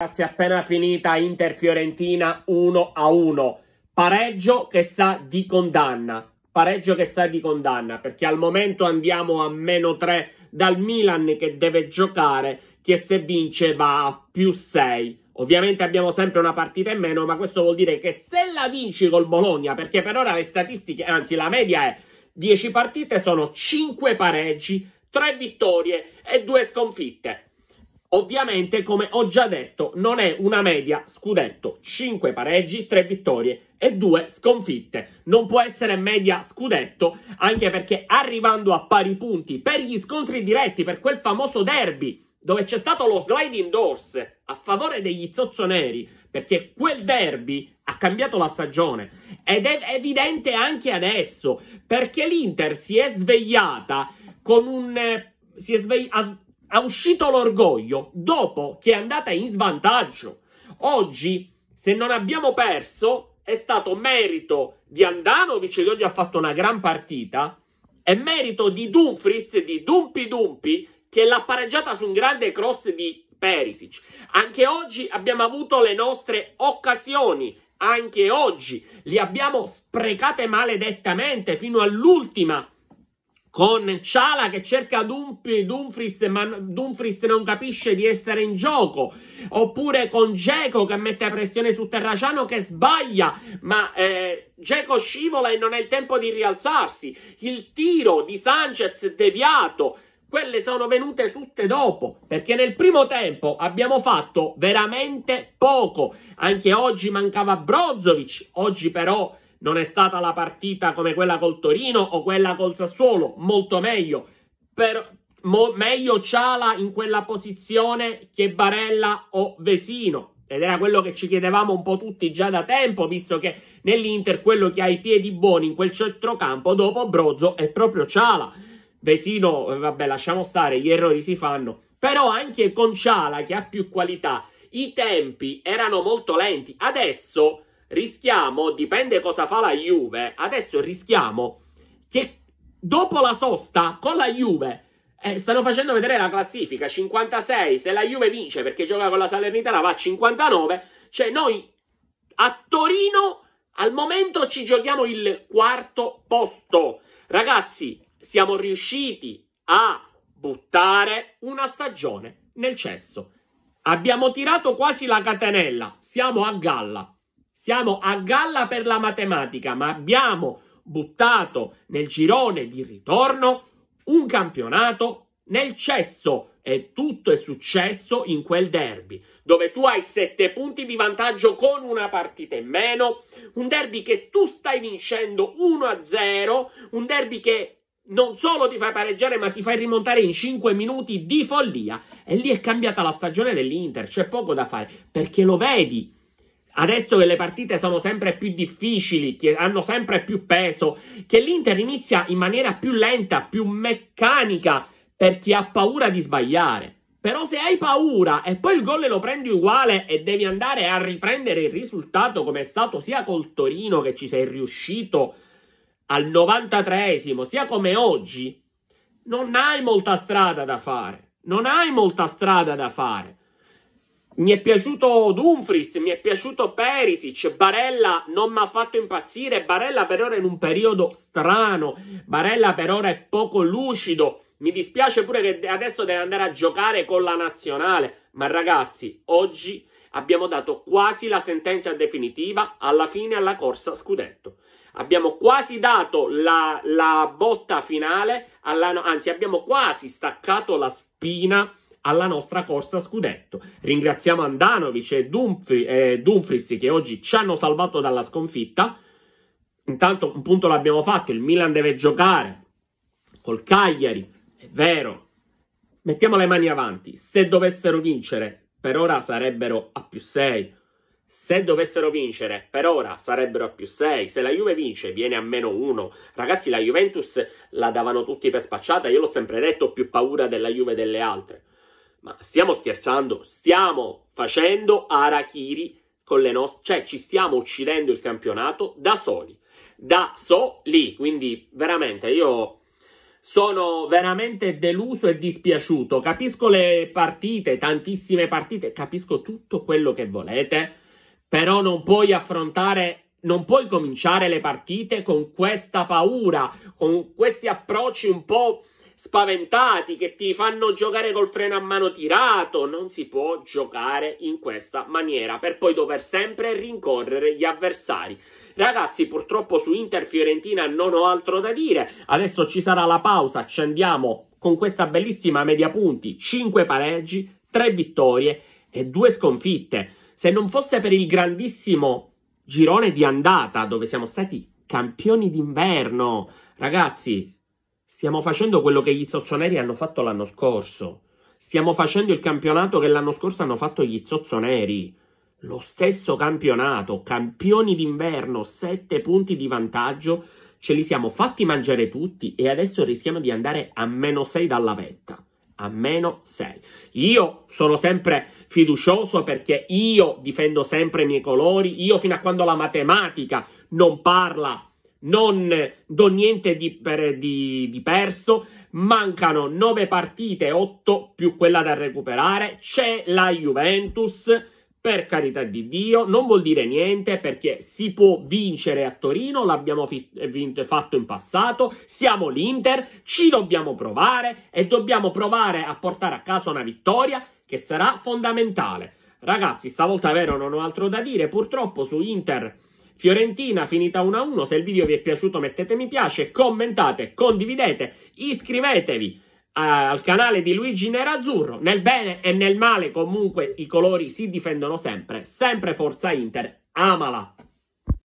Grazie, appena finita Inter-Fiorentina 1-1. a Pareggio che sa di condanna. Pareggio che sa di condanna, perché al momento andiamo a meno 3 dal Milan che deve giocare, che se vince va a più 6. Ovviamente abbiamo sempre una partita in meno, ma questo vuol dire che se la vinci col Bologna, perché per ora le statistiche, anzi la media è 10 partite, sono 5 pareggi, 3 vittorie e 2 sconfitte. Ovviamente, come ho già detto, non è una media scudetto. 5 pareggi, 3 vittorie e 2 sconfitte. Non può essere media scudetto, anche perché arrivando a pari punti per gli scontri diretti, per quel famoso derby, dove c'è stato lo sliding doors a favore degli zozzoneri, perché quel derby ha cambiato la stagione ed è evidente anche adesso, perché l'Inter si è svegliata con un... Eh, si è svegliata ha uscito l'orgoglio dopo che è andata in svantaggio. Oggi, se non abbiamo perso, è stato merito di Andanovic, che oggi ha fatto una gran partita, è merito di Dumfries, di Dumpi Dumpi, che l'ha pareggiata su un grande cross di Perisic. Anche oggi abbiamo avuto le nostre occasioni, anche oggi li abbiamo sprecate maledettamente fino all'ultima con Ciala che cerca Dump- Dumfries ma Dumfries non capisce di essere in gioco oppure con Geco che mette pressione su Terraciano che sbaglia ma eh, scivola e non è il tempo di rialzarsi il tiro di Sanchez deviato quelle sono venute tutte dopo, perché nel primo tempo abbiamo fatto veramente poco. Anche oggi mancava Brozovic, oggi però non è stata la partita come quella col Torino o quella col Sassuolo, molto meglio. Per, mo, meglio Ciala in quella posizione che Barella o Vesino. Ed era quello che ci chiedevamo un po' tutti già da tempo, visto che nell'Inter quello che ha i piedi buoni in quel centrocampo dopo Brozzo è proprio Ciala. Vesino, eh, vabbè, lasciamo stare, gli errori si fanno. Però anche con Ciala, che ha più qualità, i tempi erano molto lenti. Adesso rischiamo, dipende cosa fa la Juve, adesso rischiamo che dopo la sosta con la Juve eh, stanno facendo vedere la classifica 56, se la Juve vince perché gioca con la Salernitana va a 59, cioè noi a Torino al momento ci giochiamo il quarto posto. Ragazzi, siamo riusciti a buttare una stagione nel cesso. Abbiamo tirato quasi la catenella, siamo a galla siamo a galla per la matematica, ma abbiamo buttato nel girone di ritorno un campionato nel cesso e tutto è successo in quel derby, dove tu hai sette punti di vantaggio con una partita in meno, un derby che tu stai vincendo 1-0, un derby che non solo ti fai pareggiare, ma ti fai rimontare in 5 minuti di follia. E lì è cambiata la stagione dell'Inter, c'è poco da fare, perché lo vedi adesso che le partite sono sempre più difficili, che hanno sempre più peso, che l'Inter inizia in maniera più lenta, più meccanica per chi ha paura di sbagliare. Però se hai paura e poi il gol lo prendi uguale e devi andare a riprendere il risultato come è stato sia col Torino che ci sei riuscito al 93 esimo sia come oggi, non hai molta strada da fare. Non hai molta strada da fare. Mi è piaciuto Dumfries, mi è piaciuto Perisic, Barella non mi ha fatto impazzire, Barella per ora è in un periodo strano, Barella per ora è poco lucido, mi dispiace pure che adesso deve andare a giocare con la nazionale, ma ragazzi, oggi abbiamo dato quasi la sentenza definitiva alla fine alla corsa scudetto. Abbiamo quasi dato la, la botta finale, alla, anzi abbiamo quasi staccato la spina alla nostra corsa scudetto. Ringraziamo Andanovic e, Dumfri, e Dumfries che oggi ci hanno salvato dalla sconfitta. Intanto un punto l'abbiamo fatto, il Milan deve giocare col Cagliari, è vero. Mettiamo le mani avanti, se dovessero vincere, per ora sarebbero a più 6. Se dovessero vincere, per ora sarebbero a più 6. Se la Juve vince, viene a meno 1. Ragazzi, la Juventus la davano tutti per spacciata. Io l'ho sempre detto, ho più paura della Juve delle altre. Ma stiamo scherzando, stiamo facendo Arachiri con le nostre, cioè ci stiamo uccidendo il campionato da soli, da soli, quindi veramente io sono veramente deluso e dispiaciuto, capisco le partite, tantissime partite, capisco tutto quello che volete, però non puoi affrontare non puoi cominciare le partite con questa paura, con questi approcci un po' spaventati, che ti fanno giocare col freno a mano tirato. Non si può giocare in questa maniera per poi dover sempre rincorrere gli avversari. Ragazzi, purtroppo su Inter Fiorentina non ho altro da dire. Adesso ci sarà la pausa, accendiamo con questa bellissima media punti, 5 pareggi, 3 vittorie e 2 sconfitte. Se non fosse per il grandissimo girone di andata dove siamo stati campioni d'inverno, ragazzi, Stiamo facendo quello che gli zozzoneri hanno fatto l'anno scorso. Stiamo facendo il campionato che l'anno scorso hanno fatto gli zozzoneri. Lo stesso campionato, campioni d'inverno, sette punti di vantaggio, ce li siamo fatti mangiare tutti e adesso rischiamo di andare a meno sei dalla vetta a meno 6. Io sono sempre fiducioso perché io difendo sempre i miei colori, io fino a quando la matematica non parla non do niente di, per, di, di perso, mancano 9 partite, 8 più quella da recuperare, c'è la Juventus, per carità di Dio, non vuol dire niente perché si può vincere a Torino, l'abbiamo vinto, fatto in passato, siamo l'Inter, ci dobbiamo provare e dobbiamo provare a portare a casa una vittoria che sarà fondamentale. Ragazzi, stavolta vero non ho altro da dire, purtroppo su Inter Fiorentina finita 1-1. Se il video vi è piaciuto mettete mi piace, commentate, condividete, iscrivetevi al canale di Luigi Nerazzurro. Nel bene e nel male comunque i colori si difendono sempre. Sempre Forza Inter. Amala!